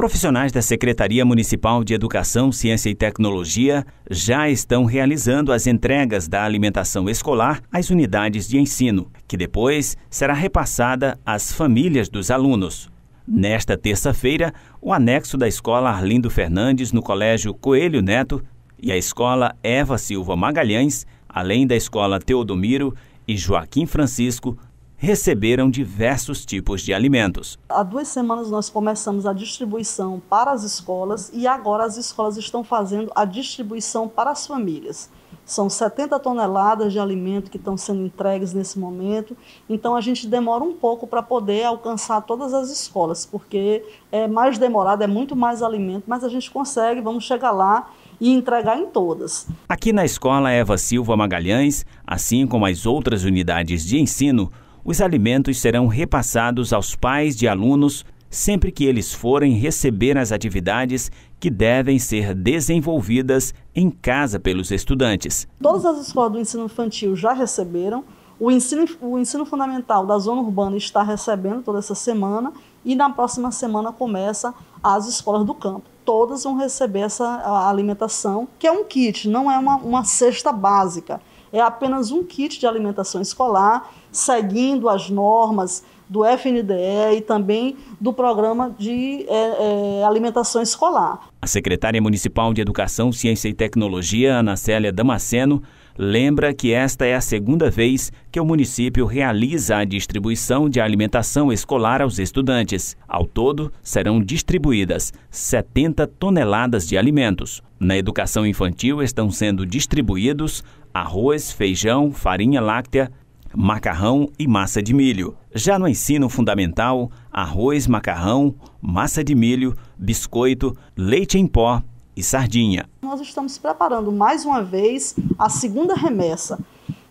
Profissionais da Secretaria Municipal de Educação, Ciência e Tecnologia já estão realizando as entregas da alimentação escolar às unidades de ensino, que depois será repassada às famílias dos alunos. Nesta terça-feira, o anexo da Escola Arlindo Fernandes no Colégio Coelho Neto e a Escola Eva Silva Magalhães, além da Escola Teodomiro e Joaquim Francisco, receberam diversos tipos de alimentos. Há duas semanas nós começamos a distribuição para as escolas e agora as escolas estão fazendo a distribuição para as famílias. São 70 toneladas de alimento que estão sendo entregues nesse momento. Então a gente demora um pouco para poder alcançar todas as escolas, porque é mais demorado, é muito mais alimento, mas a gente consegue, vamos chegar lá e entregar em todas. Aqui na escola Eva Silva Magalhães, assim como as outras unidades de ensino, os alimentos serão repassados aos pais de alunos sempre que eles forem receber as atividades que devem ser desenvolvidas em casa pelos estudantes. Todas as escolas do ensino infantil já receberam, o ensino, o ensino fundamental da zona urbana está recebendo toda essa semana e na próxima semana começa as escolas do campo. Todas vão receber essa alimentação, que é um kit, não é uma, uma cesta básica é apenas um kit de alimentação escolar, seguindo as normas do FNDE e também do Programa de é, é, Alimentação Escolar. A secretária municipal de Educação, Ciência e Tecnologia, Ana Célia Damasceno, lembra que esta é a segunda vez que o município realiza a distribuição de alimentação escolar aos estudantes. Ao todo, serão distribuídas 70 toneladas de alimentos. Na educação infantil estão sendo distribuídos arroz, feijão, farinha láctea, macarrão e massa de milho. Já no ensino fundamental, arroz, macarrão, massa de milho, biscoito, leite em pó, e sardinha. Nós estamos preparando mais uma vez a segunda remessa.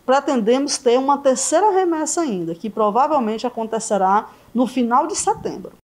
Pretendemos ter uma terceira remessa ainda, que provavelmente acontecerá no final de setembro.